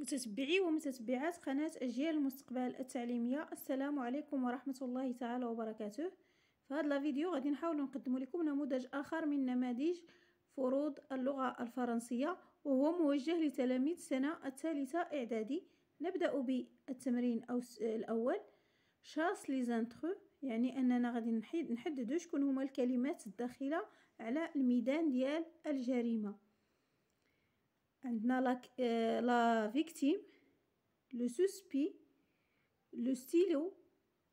متتبعي ومتتبعات قناة أجيال المستقبل التعليمية السلام عليكم ورحمة الله تعالى وبركاته في هذا الفيديو غادي نحاول نقدم لكم نموذج آخر من نماذج فروض اللغة الفرنسية وهو موجه لتلاميذ السنة الثالثة إعدادي نبدأ بالتمرين أو الأول شاس لي يعني أننا غادي نحددو شكون هما الكلمات الداخلة على الميدان ديال الجريمة عندنا لا لا فيكتيم لو سوسبي لو ستيلو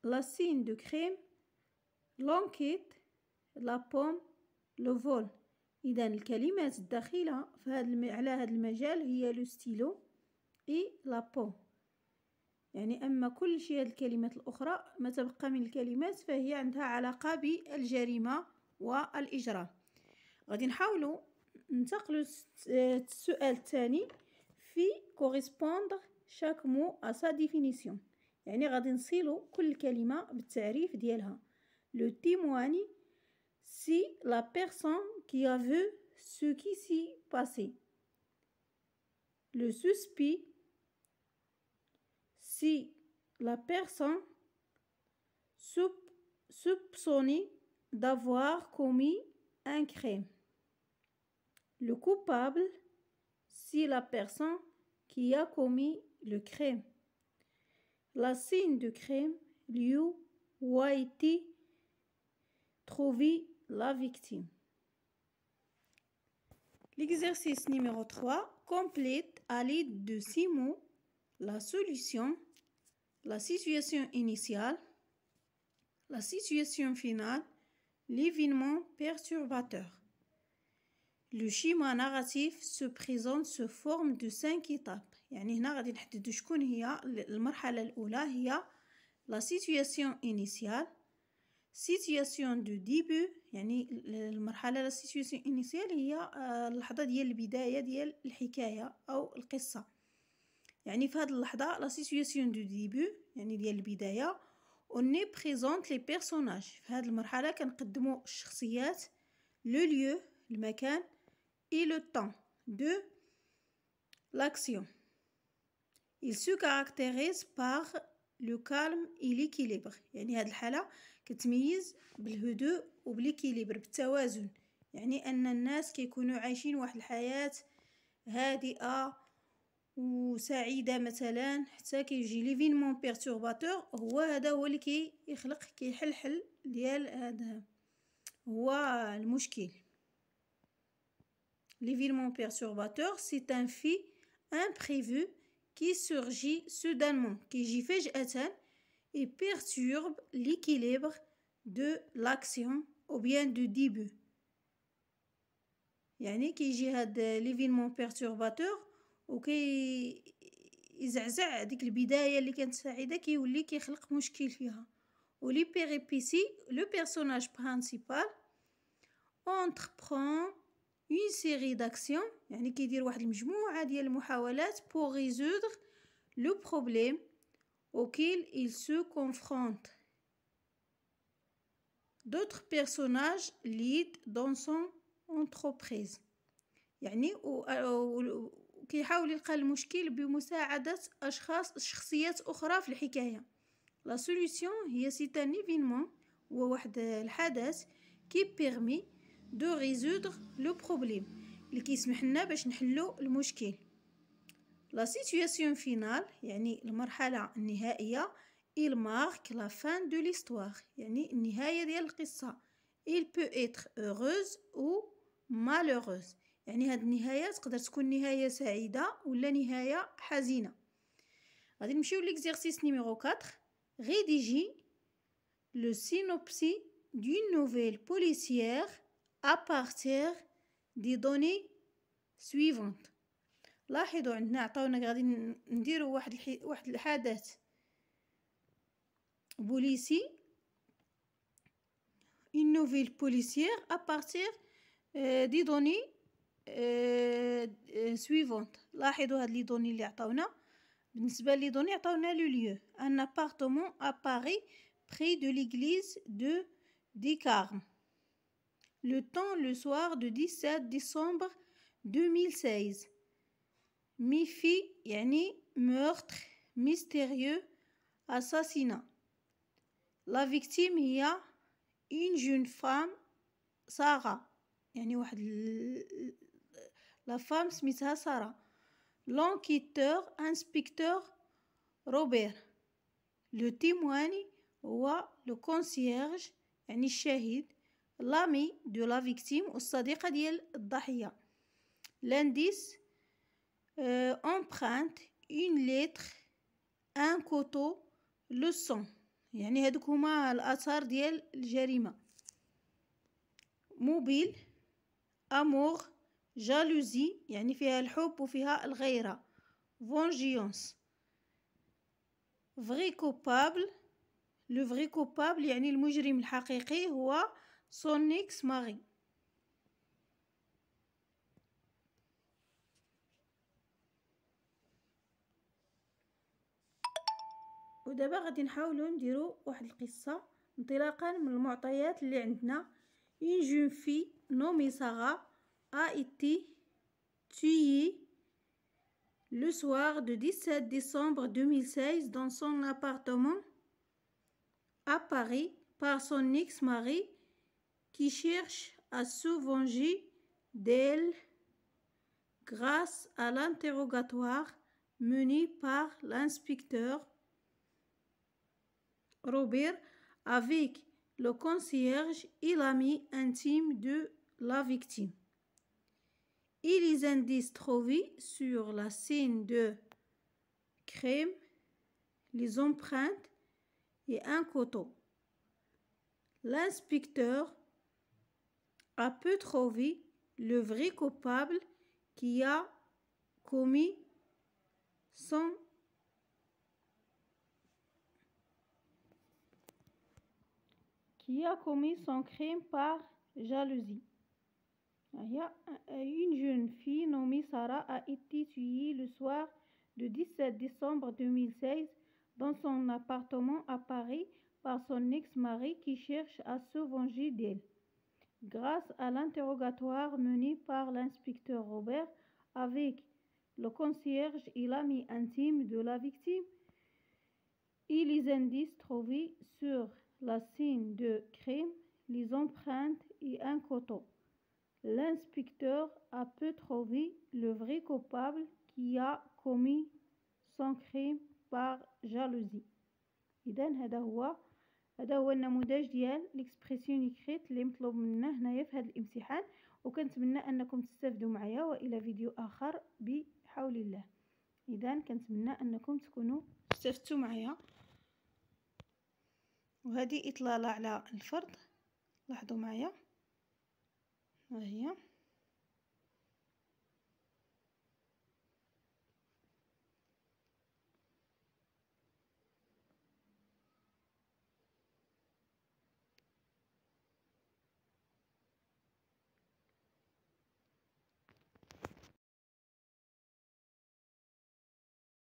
لا سين دو كريم لونكيت لا بوم لو فول اذا الكلمات الداخله في هذا الم... على هذا المجال هي لو ستيلو اي لا بوم يعني اما كل شيء هذه الكلمات الاخرى ما تبقى من الكلمات فهي عندها علاقه بالجريمه والاجرام غادي نحاولوا Nous avons que le sujet chaque mot à sa définition. Nous Le témoigne si la personne qui a vu ce qui s'est passé. Le suspect, si la personne soupçonnée d'avoir commis un crime le coupable c'est la personne qui a commis le crime. La signe du crime, lieu où a été trouvée la victime. L'exercice numéro 3 complète à l'aide de six mots la solution, la situation initiale, la situation finale, l'événement perturbateur. لو شيما ناغاتيف سو بريزون سو فورم دو سانك ايتاب يعني هنا غادي نحددو شكون هي المرحله الاولى هي لا سيتوياسيون انيسيال سيتوياسيون دو ديبو يعني المرحله لا سيتوياسيون انيسيال هي اللحظه ديال البدايه ديال الحكايه او القصه يعني في هذه اللحظه لا سيتوياسيون دو ديبو يعني ديال البدايه اوني بريزونت لي بيرسوناج في هذه المرحله كنقدموا الشخصيات لو ليو المكان et le temps de l'action. Il se caractérise par لو كالم اي ليكيليبر يعني هاد الحاله كتميز بالهدوء وبليكيليبر بالتوازن يعني ان الناس كيكونوا عايشين واحد الحياه هادئه وسعيده مثلا حتى كيجي ليفينمون بيرتورباتور هو هذا هو اللي كيخلق كيحلحل ديال هذا هو المشكل L'événement perturbateur, c'est un fait imprévu qui surgit soudainement, qui jiffège et perturbe l'équilibre de l'action ou bien du début. Yani qui un l'événement perturbateur ou qui يزعزع de البدايه اللي كانت سعيده كيولي كيخلق مشكل فيها ولي بيريبيسي لو بيرسوناج اون سيري داكسيون يعني كيدير واحد المجموعه ديال المحاولات بور ريزودغ لو بروبليم auquel il se confronte d'autres personnages lead dans son entreprise يعني و كيحاول يلقى المشكل بمساعدة أشخاص شخصيات أخرى في الحكاية لا سوليسيون هي سيت ان ايفينمون هو واحد الحدث كي بيرمي دو ريزودغ لو بروبليم اللي كيسمح لنا باش نحلو المشكل لا سيتوياسيون فينال يعني المرحله النهائيه il marque la fin de l'histoire يعني النهايه ديال القصه il peut être heureuse ou malheureuse يعني هاد النهايه تقدر تكون نهايه سعيده ولا نهايه حزينه غادي نمشيو ليكزيرسيس نيميرو 4 rédiger le synopsis d'une nouvelle policière à partir دي دوني سويفونت لاحظوا عندنا عطاونا غادي نديروا واحد واحد الحدث بوليسي une nouvelle policière à partir دي دوني سويفونت لاحظوا هاد لي دوني اللي عطاونا بالنسبه لي دوني عطاونا لو ليو ان ابارتمون ا باري دو ليغليز دو دي كارم le temps le soir du 17 décembre 2016. Mifi, yani meurtre mystérieux, assassinat. La victime est une jeune femme, Sarah. Yani la femme Smitha ah, Sarah. L'enquêteur, inspecteur Robert. Le témoin ou le concierge, yani shahid. لامي دو لا فيكتيم والصديقة ديال الضحية لانديس امبرانت اون ليتر ان كوتو لو سون يعني هادوك هما الاثار ديال الجريمه موبيل امور جالوزي يعني فيها الحب وفيها الغيره فونجيونس فري كوبابل لو فري كوبابل يعني المجرم الحقيقي هو Son ex-mari. une Une jeune fille nommée Sarah a été tuée le soir du 17 décembre 2016 dans son appartement à Paris par son ex-mari qui cherche à se venger d'elle grâce à l'interrogatoire mené par l'inspecteur Robert avec le concierge et l'ami intime de la victime. Il les trop trouvés sur la scène de crème, les empreintes et un couteau. L'inspecteur a peu trouvé le vrai coupable qui a commis son qui a commis son crime par jalousie. Une jeune fille nommée Sarah a été tuée le soir du 17 décembre 2016 dans son appartement à Paris par son ex-mari qui cherche à se venger d'elle grâce à l'interrogatoire mené par l'inspecteur Robert avec le concierge et l'ami intime de la victime et les indices trouvés sur la scène de crime, les empreintes et un coton. L'inspecteur a pu trouvé le vrai coupable qui a commis son crime par jalousie. هذا هو النموذج ديال ليكسبريسيون ايكريت اللي مطلوب منا هنايا في هذا الامتحان وكنتمنى انكم تستافدوا معايا والى فيديو اخر بحول الله اذا كنتمنى انكم تكونوا استفدتوا معايا وهذه اطلاله على الفرد لاحظوا معايا ها هي